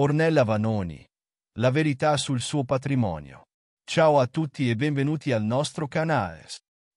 Ornella Vanoni. La verità sul suo patrimonio. Ciao a tutti e benvenuti al nostro canale.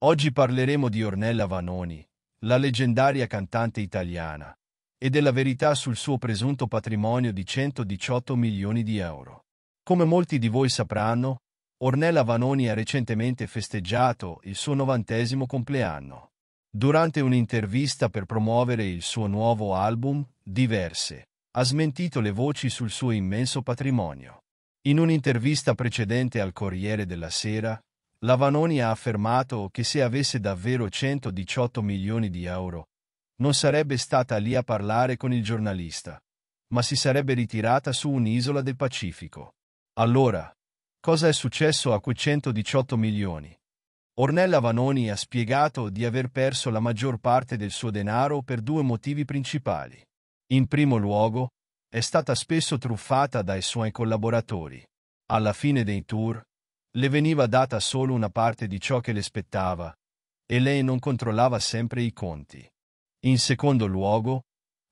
Oggi parleremo di Ornella Vanoni, la leggendaria cantante italiana, e della verità sul suo presunto patrimonio di 118 milioni di euro. Come molti di voi sapranno, Ornella Vanoni ha recentemente festeggiato il suo novantesimo compleanno. Durante un'intervista per promuovere il suo nuovo album, Diverse, ha smentito le voci sul suo immenso patrimonio. In un'intervista precedente al Corriere della Sera, Lavanoni ha affermato che se avesse davvero 118 milioni di euro, non sarebbe stata lì a parlare con il giornalista, ma si sarebbe ritirata su un'isola del Pacifico. Allora, cosa è successo a quei 118 milioni? Ornella Vanoni ha spiegato di aver perso la maggior parte del suo denaro per due motivi principali. In primo luogo, è stata spesso truffata dai suoi collaboratori. Alla fine dei tour, le veniva data solo una parte di ciò che le spettava e lei non controllava sempre i conti. In secondo luogo,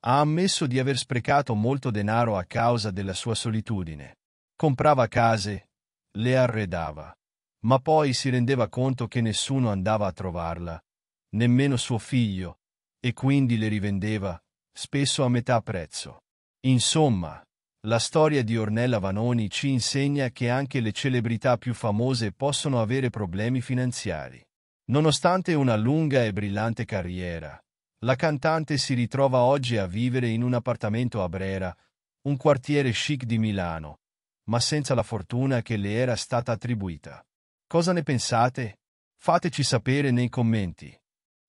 ha ammesso di aver sprecato molto denaro a causa della sua solitudine. Comprava case, le arredava, ma poi si rendeva conto che nessuno andava a trovarla, nemmeno suo figlio, e quindi le rivendeva spesso a metà prezzo. Insomma, la storia di Ornella Vanoni ci insegna che anche le celebrità più famose possono avere problemi finanziari. Nonostante una lunga e brillante carriera, la cantante si ritrova oggi a vivere in un appartamento a Brera, un quartiere chic di Milano, ma senza la fortuna che le era stata attribuita. Cosa ne pensate? Fateci sapere nei commenti.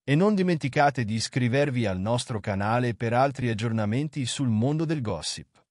E non dimenticate di iscrivervi al nostro canale per altri aggiornamenti sul mondo del gossip.